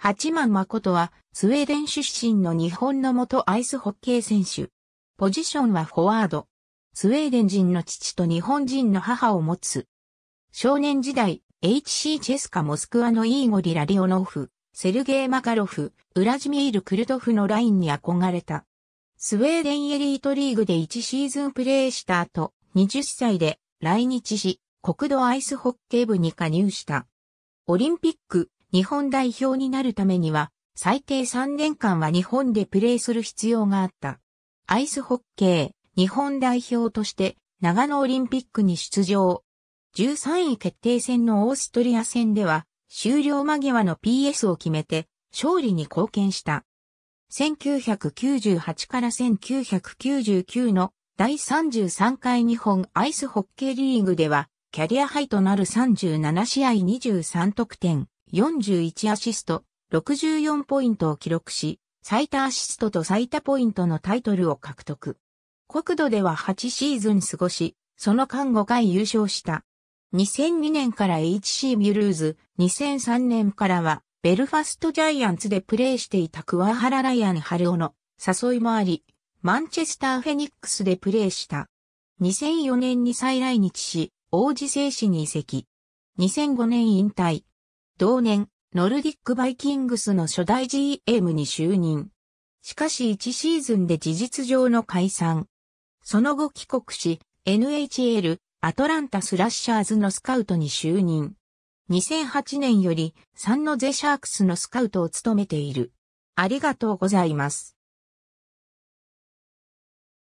八幡誠は、スウェーデン出身の日本の元アイスホッケー選手。ポジションはフォワード。スウェーデン人の父と日本人の母を持つ。少年時代、HC チェスカモスクワのイーゴリ・ラリオノフ、セルゲイ・マカロフ、ウラジミール・クルトフのラインに憧れた。スウェーデンエリートリーグで1シーズンプレーした後、20歳で来日し、国土アイスホッケー部に加入した。オリンピック、日本代表になるためには、最低3年間は日本でプレーする必要があった。アイスホッケー、日本代表として、長野オリンピックに出場。13位決定戦のオーストリア戦では、終了間際の PS を決めて、勝利に貢献した。1998から1999の第33回日本アイスホッケーリーグでは、キャリアハイとなる37試合23得点、41アシスト、64ポイントを記録し、最多アシストと最多ポイントのタイトルを獲得。国土では8シーズン過ごし、その間5回優勝した。2002年から HC ミュルーズ、2003年からはベルファストジャイアンツでプレーしていた桑原ライアン春尾の誘いもあり、マンチェスターフェニックスでプレーした。2004年に再来日し、王子製紙に移籍。2005年引退、同年、ノルディックバイキングスの初代 GM に就任。しかし1シーズンで事実上の解散。その後帰国し、NHL、アトランタスラッシャーズのスカウトに就任。2008年より、サンノゼシャークスのスカウトを務めている。ありがとうございます。